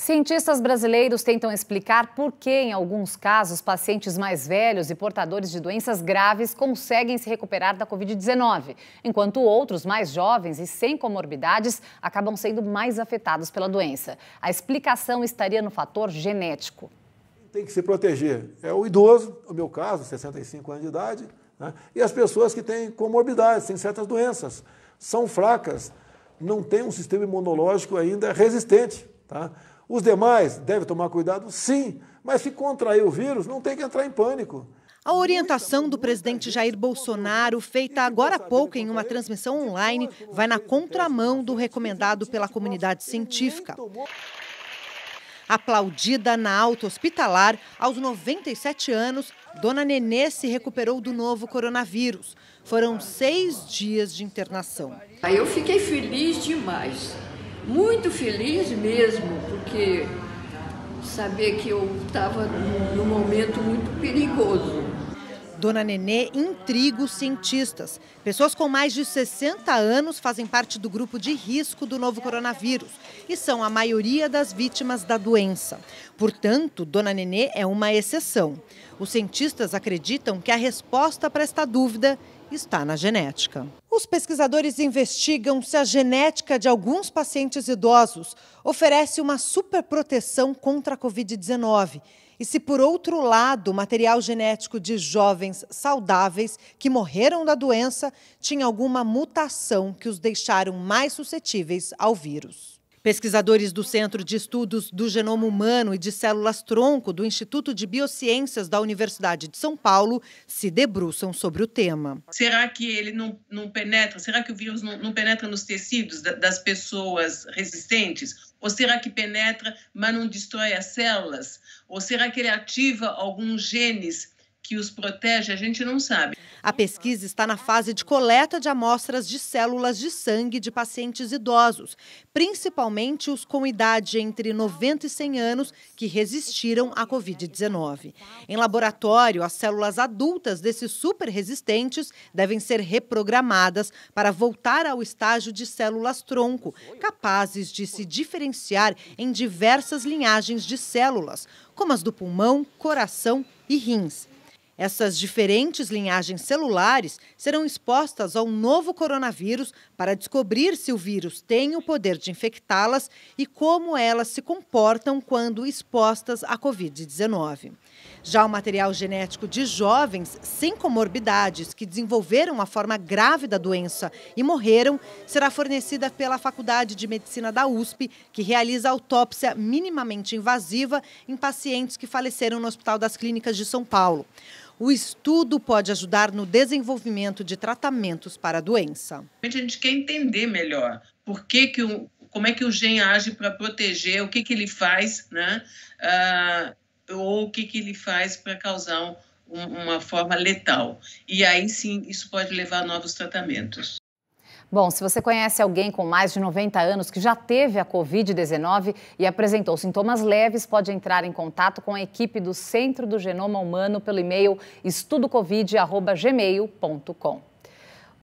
Cientistas brasileiros tentam explicar por que, em alguns casos, pacientes mais velhos e portadores de doenças graves conseguem se recuperar da Covid-19, enquanto outros, mais jovens e sem comorbidades, acabam sendo mais afetados pela doença. A explicação estaria no fator genético. Tem que se proteger. É o idoso, no meu caso, 65 anos de idade, né? e as pessoas que têm comorbidades, têm certas doenças, são fracas, não têm um sistema imunológico ainda resistente. Tá? Os demais devem tomar cuidado, sim, mas se contrair o vírus, não tem que entrar em pânico. A orientação do presidente Jair Bolsonaro, feita agora há pouco em uma transmissão online, vai na contramão do recomendado pela comunidade científica. Aplaudida na alta hospitalar, aos 97 anos, Dona Nenê se recuperou do novo coronavírus. Foram seis dias de internação. Eu fiquei feliz demais muito feliz mesmo, porque saber que eu estava num momento muito perigoso. Dona Nenê intriga os cientistas. Pessoas com mais de 60 anos fazem parte do grupo de risco do novo coronavírus e são a maioria das vítimas da doença. Portanto, Dona Nenê é uma exceção. Os cientistas acreditam que a resposta para esta dúvida está na genética. Os pesquisadores investigam se a genética de alguns pacientes idosos oferece uma superproteção contra a Covid-19 e se, por outro lado, o material genético de jovens saudáveis que morreram da doença tinha alguma mutação que os deixaram mais suscetíveis ao vírus. Pesquisadores do Centro de Estudos do Genoma Humano e de Células Tronco do Instituto de Biociências da Universidade de São Paulo se debruçam sobre o tema. Será que ele não, não penetra? Será que o vírus não, não penetra nos tecidos das pessoas resistentes? Ou será que penetra, mas não destrói as células? Ou será que ele ativa alguns genes? que os protege, a gente não sabe. A pesquisa está na fase de coleta de amostras de células de sangue de pacientes idosos, principalmente os com idade entre 90 e 100 anos que resistiram à Covid-19. Em laboratório, as células adultas desses super-resistentes devem ser reprogramadas para voltar ao estágio de células-tronco, capazes de se diferenciar em diversas linhagens de células, como as do pulmão, coração e rins. Essas diferentes linhagens celulares serão expostas ao novo coronavírus para descobrir se o vírus tem o poder de infectá-las e como elas se comportam quando expostas à Covid-19. Já o material genético de jovens sem comorbidades que desenvolveram a forma grave da doença e morreram será fornecida pela Faculdade de Medicina da USP, que realiza autópsia minimamente invasiva em pacientes que faleceram no Hospital das Clínicas de São Paulo. O estudo pode ajudar no desenvolvimento de tratamentos para a doença. A gente quer entender melhor por que, que o, como é que o gene age para proteger, o que, que ele faz, né? Ah, ou o que, que ele faz para causar um, uma forma letal. E aí sim, isso pode levar a novos tratamentos. Bom, se você conhece alguém com mais de 90 anos que já teve a Covid-19 e apresentou sintomas leves, pode entrar em contato com a equipe do Centro do Genoma Humano pelo e-mail estudocovid.gmail.com.